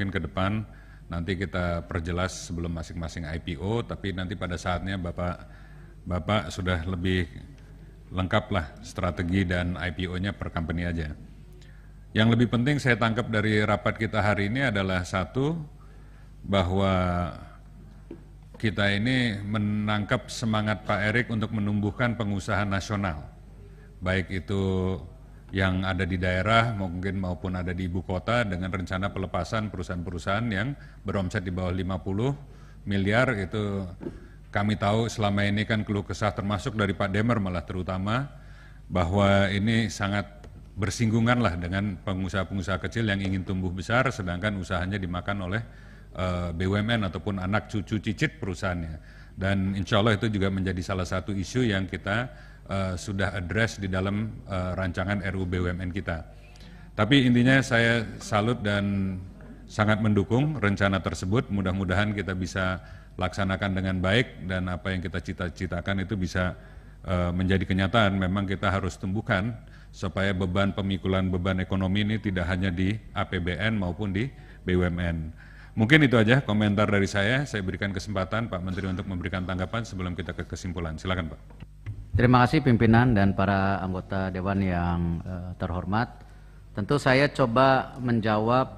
mungkin ke depan nanti kita perjelas sebelum masing-masing IPO tapi nanti pada saatnya Bapak Bapak sudah lebih lengkap lah strategi dan IPO-nya per company aja. Yang lebih penting saya tangkap dari rapat kita hari ini adalah satu bahwa kita ini menangkap semangat Pak Erik untuk menumbuhkan pengusaha nasional. Baik itu yang ada di daerah mungkin maupun ada di ibu kota dengan rencana pelepasan perusahaan-perusahaan yang beromset di bawah 50 miliar itu kami tahu selama ini kan keluh kesah termasuk dari Pak Demer malah terutama bahwa ini sangat bersinggungan lah dengan pengusaha-pengusaha kecil yang ingin tumbuh besar sedangkan usahanya dimakan oleh uh, eh, BUMN ataupun anak cucu cicit perusahaannya dan insya Allah itu juga menjadi salah satu isu yang kita uh, sudah address di dalam uh, rancangan RU BUMN kita. Tapi intinya saya salut dan sangat mendukung rencana tersebut. Mudah-mudahan kita bisa laksanakan dengan baik dan apa yang kita cita-citakan itu bisa uh, menjadi kenyataan. Memang kita harus tumbuhkan supaya beban pemikulan beban ekonomi ini tidak hanya di APBN maupun di BUMN. Mungkin itu aja komentar dari saya. Saya berikan kesempatan Pak Menteri untuk memberikan tanggapan sebelum kita ke kesimpulan. Silakan Pak. Terima kasih pimpinan dan para anggota dewan yang eh, terhormat. Tentu saya coba menjawab